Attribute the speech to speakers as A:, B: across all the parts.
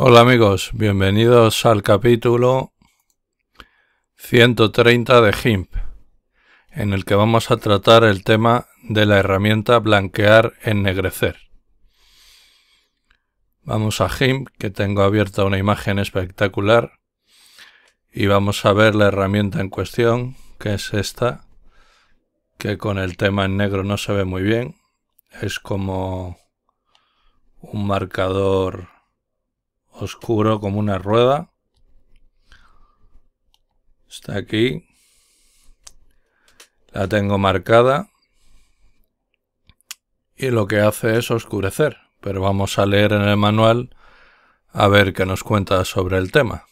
A: Hola amigos, bienvenidos al capítulo 130 de GIMP, en el que vamos a tratar el tema de la herramienta blanquear ennegrecer. Vamos a GIMP, que tengo abierta una imagen espectacular, y vamos a ver la herramienta en cuestión, que es esta, que con el tema en negro no se ve muy bien, es como un marcador oscuro como una rueda. Está aquí. La tengo marcada. Y lo que hace es oscurecer. Pero vamos a leer en el manual a ver qué nos cuenta sobre el tema.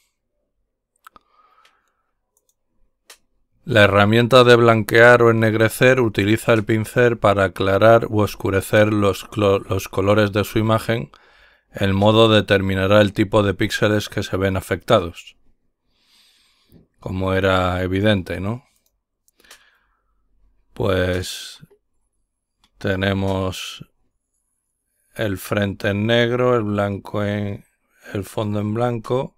A: La herramienta de blanquear o ennegrecer utiliza el pincel para aclarar u oscurecer los, los colores de su imagen el modo determinará el tipo de píxeles que se ven afectados. Como era evidente, ¿no? Pues tenemos el frente en negro, el blanco en el fondo en blanco.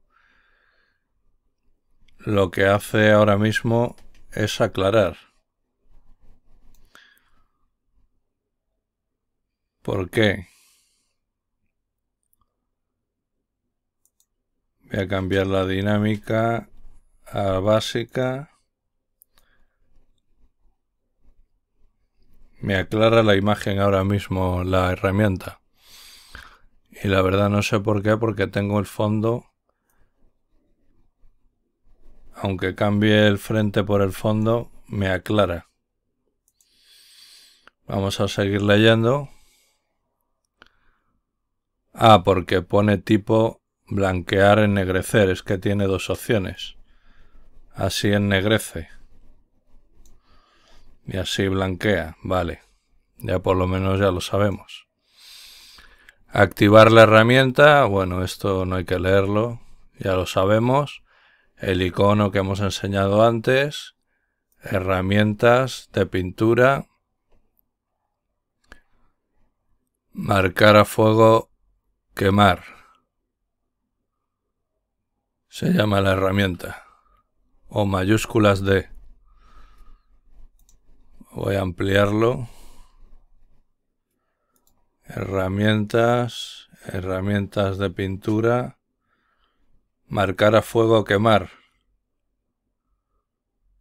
A: Lo que hace ahora mismo es aclarar. ¿Por qué? Voy a cambiar la dinámica a básica. Me aclara la imagen ahora mismo la herramienta. Y la verdad no sé por qué, porque tengo el fondo. Aunque cambie el frente por el fondo, me aclara. Vamos a seguir leyendo. Ah, porque pone tipo Blanquear, ennegrecer, es que tiene dos opciones. Así ennegrece. Y así blanquea, vale. Ya por lo menos ya lo sabemos. Activar la herramienta, bueno, esto no hay que leerlo, ya lo sabemos. El icono que hemos enseñado antes, herramientas de pintura, marcar a fuego, quemar. Se llama la herramienta. O mayúsculas D. Voy a ampliarlo. Herramientas, herramientas de pintura. Marcar a fuego o quemar.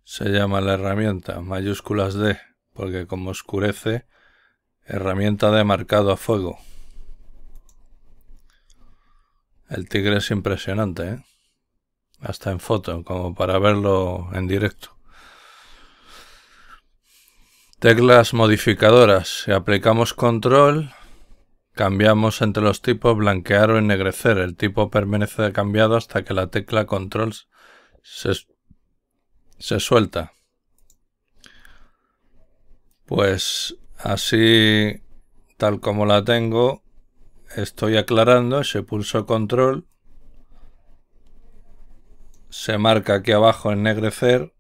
A: Se llama la herramienta, mayúsculas D, porque como oscurece, herramienta de marcado a fuego. El tigre es impresionante, ¿eh? hasta en foto, como para verlo en directo. Teclas modificadoras. Si aplicamos control, cambiamos entre los tipos blanquear o ennegrecer. El tipo permanece cambiado hasta que la tecla control se, suelta. Pues así, tal como la tengo, estoy aclarando. Se pulso control, se marca aquí abajo ennegrecer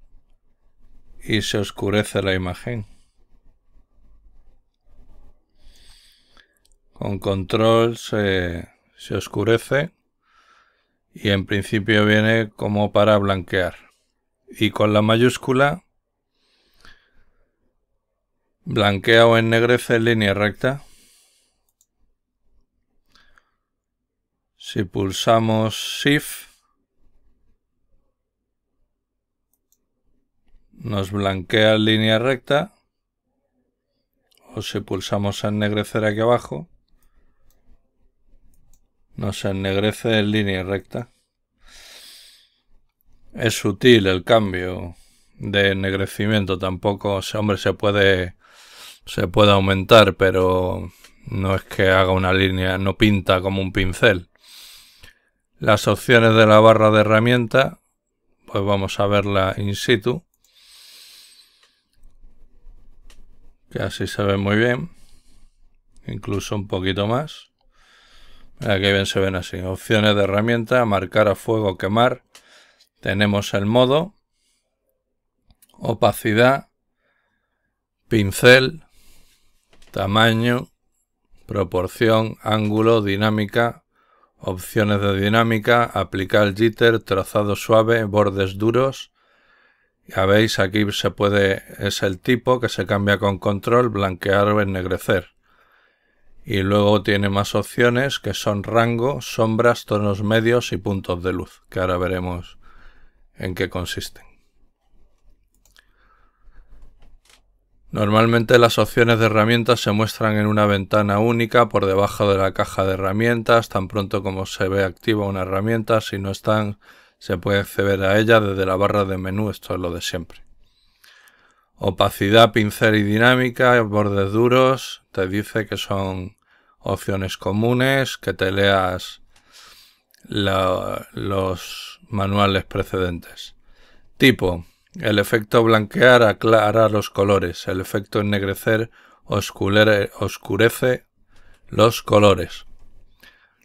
A: y se oscurece la imagen. Con control se, se oscurece y en principio viene como para blanquear. Y con la mayúscula blanquea o ennegrece en línea recta. Si pulsamos Shift nos blanquea en línea recta o si pulsamos a ennegrecer aquí abajo nos ennegrece en línea recta es sutil el cambio de ennegrecimiento tampoco hombre se puede se puede aumentar pero no es que haga una línea no pinta como un pincel las opciones de la barra de herramienta pues vamos a verla in situ así se ven muy bien. Incluso un poquito más. Aquí bien se ven así. Opciones de herramienta, marcar a fuego, quemar. Tenemos el modo. Opacidad. Pincel. Tamaño. Proporción, ángulo, dinámica. Opciones de dinámica, aplicar jitter, trazado suave, bordes duros, ya veis, aquí se puede, es el tipo que se cambia con control, blanquear o ennegrecer. Y luego tiene más opciones que son rango, sombras, tonos medios y puntos de luz, que ahora veremos en qué consisten. Normalmente las opciones de herramientas se muestran en una ventana única por debajo de la caja de herramientas, tan pronto como se ve activa una herramienta, si no están se puede acceder a ella desde la barra de menú, esto es lo de siempre. Opacidad, pincel y dinámica, bordes duros, te dice que son opciones comunes, que te leas los manuales precedentes. Tipo, el efecto blanquear aclara los colores, el efecto ennegrecer oscurece los colores.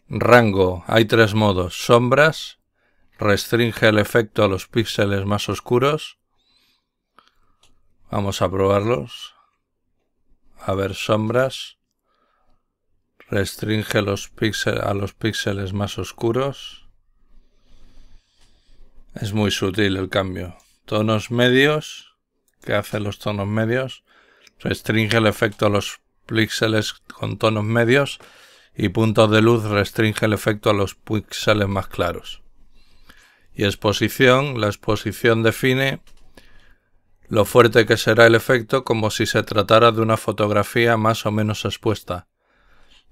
A: Rango, hay tres modos, sombras, restringe el efecto a los píxeles más oscuros. Vamos a probarlos. A ver, sombras. Restringe los píxeles a los píxeles más oscuros. Es muy sutil el cambio. Tonos medios. ¿Qué hacen los tonos medios? Restringe el efecto a los píxeles con tonos medios y puntos de luz restringe el efecto a los píxeles más claros y exposición, la exposición define lo fuerte que será el efecto como si se tratara de una fotografía más o menos expuesta.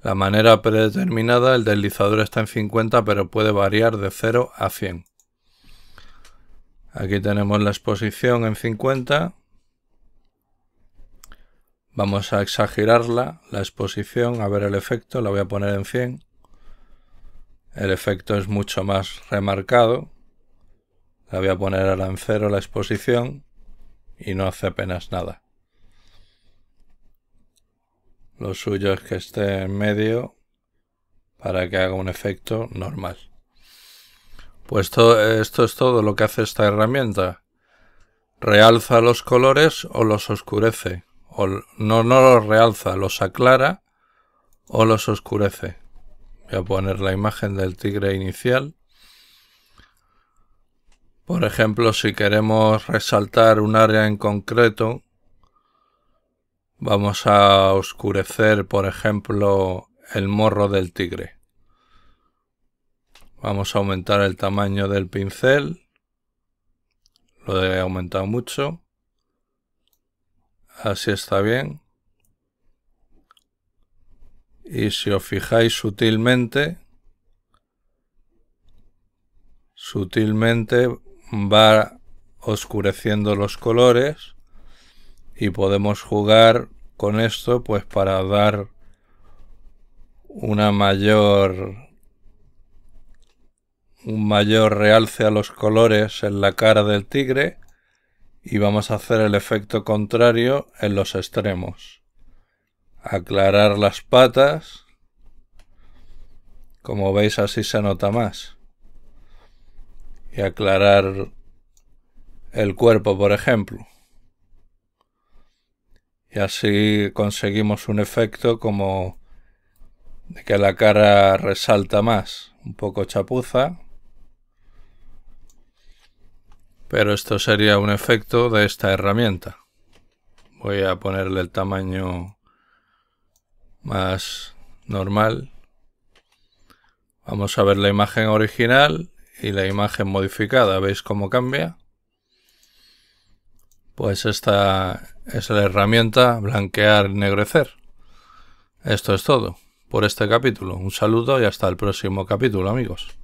A: La manera predeterminada, el deslizador está en 50 pero puede variar de 0 a 100. Aquí tenemos la exposición en 50. Vamos a exagerarla, la exposición, a ver el efecto, la voy a poner en 100. El efecto es mucho más remarcado. La voy a poner al en la exposición y no hace apenas nada. Lo suyo es que esté en medio para que haga un efecto normal. Pues esto es todo lo que hace esta herramienta. Realza los colores o los oscurece. O no, no los realza, los aclara o los oscurece. Voy a poner la imagen del tigre inicial. Por ejemplo, si queremos resaltar un área en concreto, vamos a oscurecer, por ejemplo, el morro del tigre. Vamos a aumentar el tamaño del pincel. Lo he aumentado mucho. Así está bien. Y si os fijáis sutilmente, sutilmente va oscureciendo los colores y podemos jugar con esto pues para dar una mayor un mayor realce a los colores en la cara del tigre y vamos a hacer el efecto contrario en los extremos aclarar las patas como veis así se nota más y aclarar el cuerpo, por ejemplo. Y así conseguimos un efecto como de que la cara resalta más, un poco chapuza. Pero esto sería un efecto de esta herramienta. Voy a ponerle el tamaño más normal. Vamos a ver la imagen original y la imagen modificada. ¿Veis cómo cambia? Pues esta es la herramienta blanquear negrecer. Esto es todo por este capítulo. Un saludo y hasta el próximo capítulo amigos.